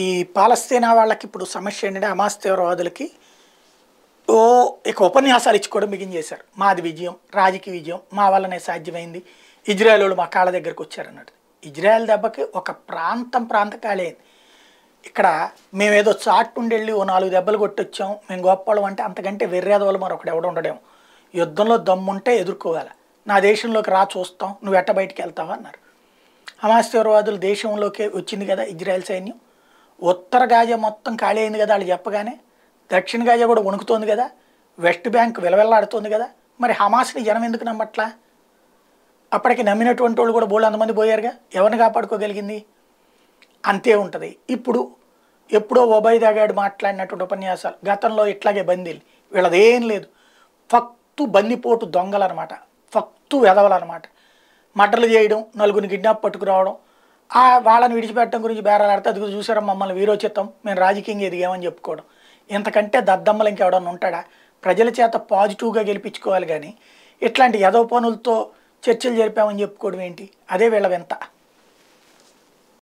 ఈ పాలస్తీనా వాళ్ళకి ఇప్పుడు సమస్య ఏంటంటే అమాస్ తీవ్రవాదులకి ఓ ఇక ఉపన్యాసాలు ఇచ్చి కూడా చేశారు మాది విజయం రాజకీయ విజయం మా వల్లనే సాధ్యమైంది ఇజ్రాయెల్ వాళ్ళు మా కాళ్ళ దగ్గరకు వచ్చారన్నట్టు ఇజ్రాయెల్ దెబ్బకి ఒక ప్రాంతం ప్రాంత కాలేదు ఇక్కడ మేమేదో చాట్ ఉండి వెళ్ళి ఓ నాలుగు దెబ్బలు కొట్టొచ్చాం మేము గొప్పవాళ్ళం అంటే అంతకంటే వెర్రేద వాళ్ళు మరొకటి ఎవడ ఉండడేమో యుద్ధంలో దమ్ముంటే ఎదుర్కోవాలి నా దేశంలోకి రా చూస్తాం నువ్వు ఎట్ట బయటికి వెళ్తావా అన్నారు హమాస్ తీవ్రవాదులు దేశంలోకి వచ్చింది కదా ఇజ్రాయెల్ సైన్యం ఉత్తర గాజా మొత్తం ఖాళీ అయింది కదా వాళ్ళు చెప్పగానే దక్షిణ గాజా కూడా వణుకుతోంది కదా వెస్ట్ బ్యాంక్ విలవెల్లాడుతోంది కదా మరి హమాస్ని జనం ఎందుకు నమ్మట్లా అప్పటికి నమ్మినటువంటి వాళ్ళు కూడా బోళ్ళు అంతమంది పోయారుగా ఎవరిని కాపాడుకోగలిగింది అంతే ఉంటుంది ఇప్పుడు ఎప్పుడో ఒబైదాగాడు మాట్లాడినటువంటి ఉపన్యాసాలు గతంలో ఇట్లాగే బందీలు వీళ్ళదేం లేదు ఫక్తు బందిపోటు దొంగలు అనమాట ఫక్తు వెదవలనమాట మటర్లు చేయడం నలుగురిని కిడ్నాప్ పట్టుకురావడం వాళ్ళని విడిచిపెట్టడం గురించి బేరాలాడితే అది చూసారా మమ్మల్ని వీరోచిత్తం మేము రాజకీయంగా ఎదిగామని చెప్పుకోవడం ఇంతకంటే దద్దమ్మలు ఇంకెవడన్నా ఉంటాడా ప్రజల చేత పాజిటివ్గా గెలిపించుకోవాలి కానీ ఇట్లాంటి యదో పనులతో చర్చలు జరిపామని చెప్పుకోవడం ఏంటి అదే వీళ్ళ వింత